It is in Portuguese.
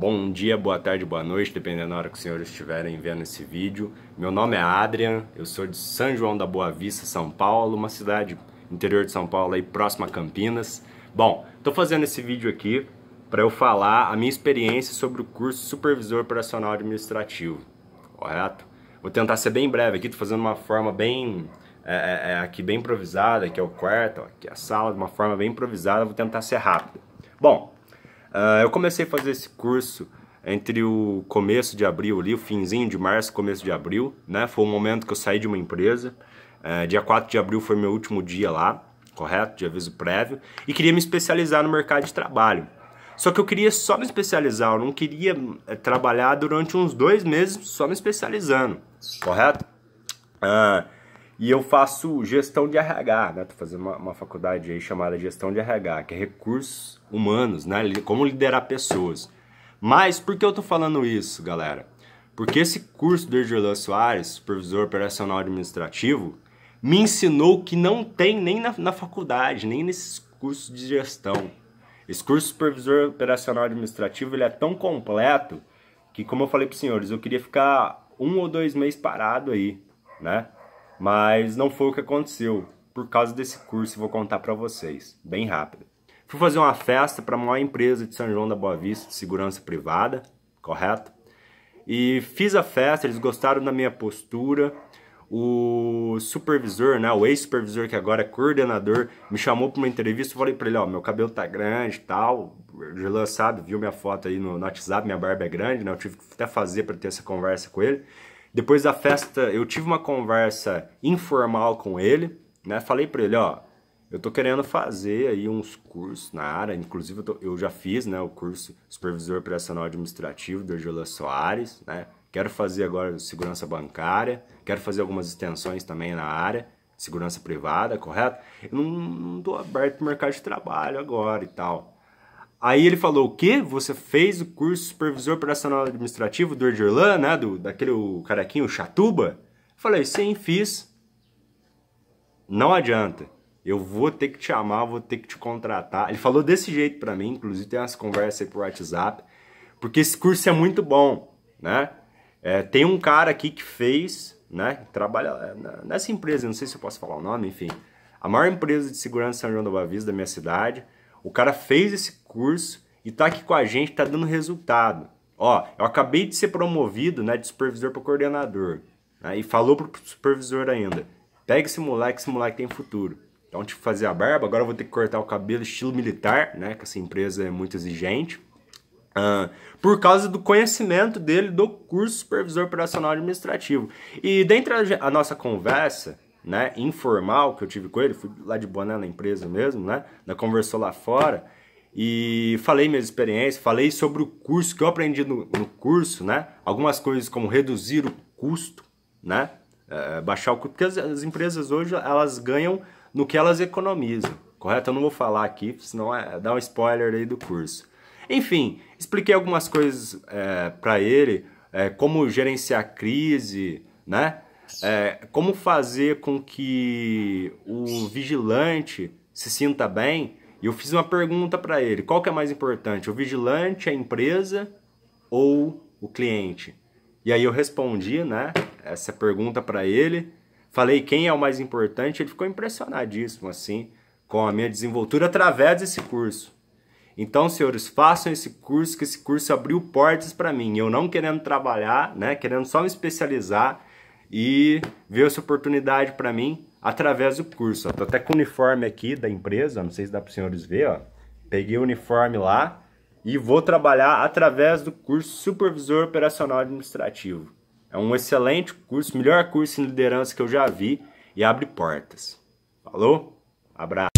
Bom dia, boa tarde, boa noite, dependendo da hora que os senhores estiverem vendo esse vídeo. Meu nome é Adrian, eu sou de São João da Boa Vista, São Paulo, uma cidade interior de São Paulo aí próxima a Campinas. Bom, estou fazendo esse vídeo aqui para eu falar a minha experiência sobre o curso Supervisor Operacional Administrativo, correto? Vou tentar ser bem breve aqui, estou fazendo uma forma bem é, é, é, aqui bem improvisada, aqui é o quarto, ó, aqui é a sala, de uma forma bem improvisada, vou tentar ser rápido. Bom, Uh, eu comecei a fazer esse curso entre o começo de abril ali, o finzinho de março, começo de abril, né? Foi o momento que eu saí de uma empresa. Uh, dia 4 de abril foi meu último dia lá, correto? De aviso prévio. E queria me especializar no mercado de trabalho. Só que eu queria só me especializar, eu não queria eh, trabalhar durante uns dois meses só me especializando, correto? Uh, e eu faço gestão de RH, né? Tô fazendo uma, uma faculdade aí chamada gestão de RH, que é recursos humanos, né? Como liderar pessoas. Mas por que eu tô falando isso, galera? Porque esse curso do Irdirlan Soares, supervisor operacional administrativo, me ensinou que não tem nem na, na faculdade, nem nesses cursos de gestão. Esse curso supervisor operacional administrativo ele é tão completo que, como eu falei para os senhores, eu queria ficar um ou dois meses parado aí, né? Mas não foi o que aconteceu por causa desse curso, vou contar para vocês, bem rápido. Fui fazer uma festa para a maior empresa de São João da Boa Vista de segurança privada, correto? E fiz a festa, eles gostaram da minha postura. O supervisor, né, o ex-supervisor que agora é coordenador, me chamou para uma entrevista. falei para ele: Ó, meu cabelo tá grande e tal. O Gilan sabe, viu minha foto aí no, no WhatsApp, minha barba é grande, né? Eu tive que até fazer para ter essa conversa com ele. Depois da festa, eu tive uma conversa informal com ele, né? Falei para ele, ó, eu tô querendo fazer aí uns cursos na área, inclusive eu, tô, eu já fiz, né, o curso Supervisor Operacional Administrativo do Argila Soares, né? Quero fazer agora segurança bancária, quero fazer algumas extensões também na área, segurança privada, correto? Eu não, não tô aberto pro mercado de trabalho agora e tal. Aí ele falou o quê? Você fez o curso Supervisor Operacional Administrativo do Erdirlan, né? Do, daquele caraquinho chatuba? Eu falei, sim, fiz. Não adianta. Eu vou ter que te chamar, vou ter que te contratar. Ele falou desse jeito para mim, inclusive tem umas conversas aí por WhatsApp. Porque esse curso é muito bom, né? É, tem um cara aqui que fez, né? trabalha é, nessa empresa, não sei se eu posso falar o nome, enfim. A maior empresa de segurança de São João da Boa da minha cidade. O cara fez esse curso e tá aqui com a gente, tá dando resultado. Ó, eu acabei de ser promovido, né, de supervisor para coordenador. Né, e falou pro supervisor ainda: pega esse moleque, esse moleque tem futuro. Então, tive tipo, fazer a barba, agora eu vou ter que cortar o cabelo estilo militar, né? Que essa empresa é muito exigente. Uh, por causa do conhecimento dele do curso Supervisor Operacional Administrativo. E dentro da nossa conversa, né, informal que eu tive com ele, fui lá de boné na empresa mesmo, né, na conversou lá fora e falei minhas experiências, falei sobre o curso que eu aprendi no, no curso, né, algumas coisas como reduzir o custo, né, é, baixar o custo, porque as, as, empresas hoje elas ganham no que elas economizam, correto? Eu não vou falar aqui, senão é, dá um spoiler aí do curso. Enfim, expliquei algumas coisas é, eh, para ele, é, como gerenciar crise, né? É, como fazer com que o vigilante se sinta bem? E eu fiz uma pergunta para ele: qual que é mais importante, o vigilante, a empresa ou o cliente? E aí eu respondi, né, essa pergunta para ele. Falei quem é o mais importante, ele ficou impressionadíssimo assim com a minha desenvoltura através desse curso. Então, senhores, façam esse curso, que esse curso abriu portas para mim. Eu não querendo trabalhar, né, querendo só me especializar, e ver essa oportunidade para mim através do curso. Estou até com o uniforme aqui da empresa, não sei se dá para os senhores ver, ó. Peguei o uniforme lá e vou trabalhar através do curso Supervisor Operacional Administrativo. É um excelente curso, melhor curso em liderança que eu já vi e abre portas. Falou? Abraço.